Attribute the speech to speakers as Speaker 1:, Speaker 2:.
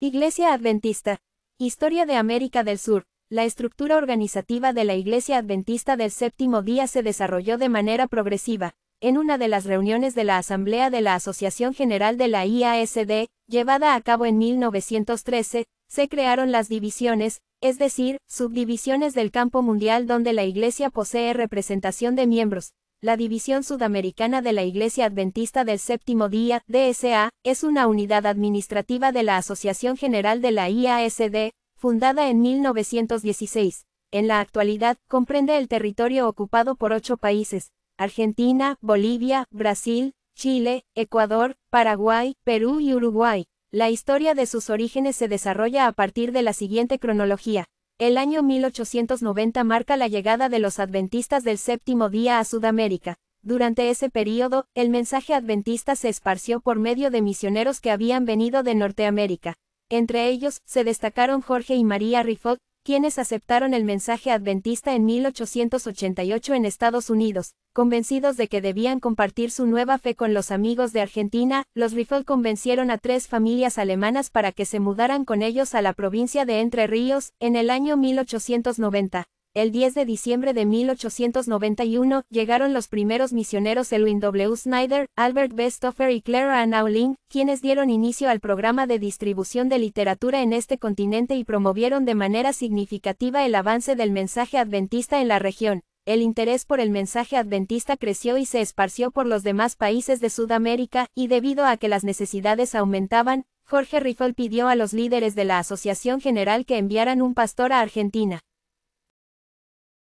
Speaker 1: Iglesia Adventista. Historia de América del Sur. La estructura organizativa de la Iglesia Adventista del séptimo día se desarrolló de manera progresiva. En una de las reuniones de la Asamblea de la Asociación General de la IASD, llevada a cabo en 1913, se crearon las divisiones, es decir, subdivisiones del campo mundial donde la Iglesia posee representación de miembros, la División Sudamericana de la Iglesia Adventista del Séptimo Día, DSA, es una unidad administrativa de la Asociación General de la IASD, fundada en 1916. En la actualidad, comprende el territorio ocupado por ocho países, Argentina, Bolivia, Brasil, Chile, Ecuador, Paraguay, Perú y Uruguay. La historia de sus orígenes se desarrolla a partir de la siguiente cronología. El año 1890 marca la llegada de los adventistas del séptimo día a Sudamérica. Durante ese período, el mensaje adventista se esparció por medio de misioneros que habían venido de Norteamérica. Entre ellos, se destacaron Jorge y María Rifot, quienes aceptaron el mensaje adventista en 1888 en Estados Unidos, convencidos de que debían compartir su nueva fe con los amigos de Argentina, los Riffel convencieron a tres familias alemanas para que se mudaran con ellos a la provincia de Entre Ríos, en el año 1890 el 10 de diciembre de 1891, llegaron los primeros misioneros Elwin W. Snyder, Albert B. y Clara Ann Auling, quienes dieron inicio al programa de distribución de literatura en este continente y promovieron de manera significativa el avance del mensaje adventista en la región. El interés por el mensaje adventista creció y se esparció por los demás países de Sudamérica, y debido a que las necesidades aumentaban, Jorge Riffel pidió a los líderes de la Asociación General que enviaran un pastor a Argentina.